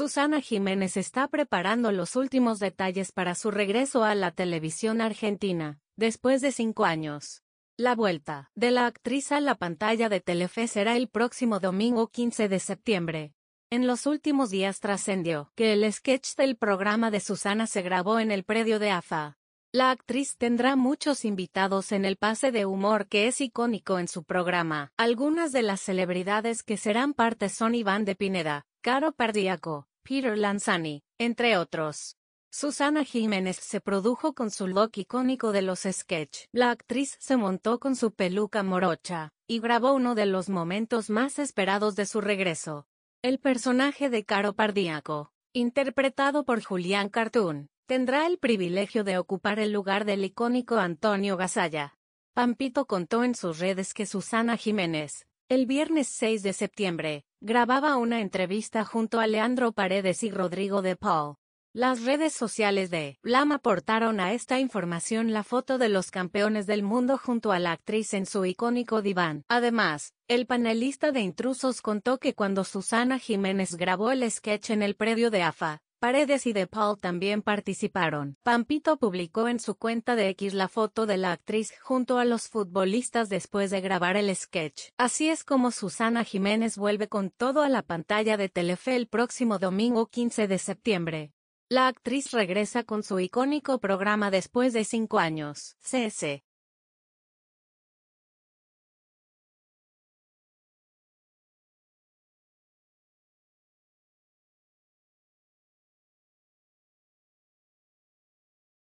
Susana Jiménez está preparando los últimos detalles para su regreso a la televisión argentina, después de cinco años. La vuelta de la actriz a la pantalla de Telefe será el próximo domingo 15 de septiembre. En los últimos días trascendió que el sketch del programa de Susana se grabó en el predio de AFA. La actriz tendrá muchos invitados en el pase de humor que es icónico en su programa. Algunas de las celebridades que serán parte son Iván de Pineda, Caro Pardiaco, Peter Lanzani, entre otros. Susana Jiménez se produjo con su look icónico de los sketch. La actriz se montó con su peluca morocha, y grabó uno de los momentos más esperados de su regreso. El personaje de Caro Pardíaco, interpretado por Julián Cartoon, tendrá el privilegio de ocupar el lugar del icónico Antonio Gasalla. Pampito contó en sus redes que Susana Jiménez, el viernes 6 de septiembre, grababa una entrevista junto a Leandro Paredes y Rodrigo de Paul. Las redes sociales de Lama aportaron a esta información la foto de los campeones del mundo junto a la actriz en su icónico diván. Además, el panelista de intrusos contó que cuando Susana Jiménez grabó el sketch en el predio de AFA, Paredes y De Paul también participaron. Pampito publicó en su cuenta de X la foto de la actriz junto a los futbolistas después de grabar el sketch. Así es como Susana Jiménez vuelve con todo a la pantalla de Telefe el próximo domingo 15 de septiembre. La actriz regresa con su icónico programa después de cinco años. CS.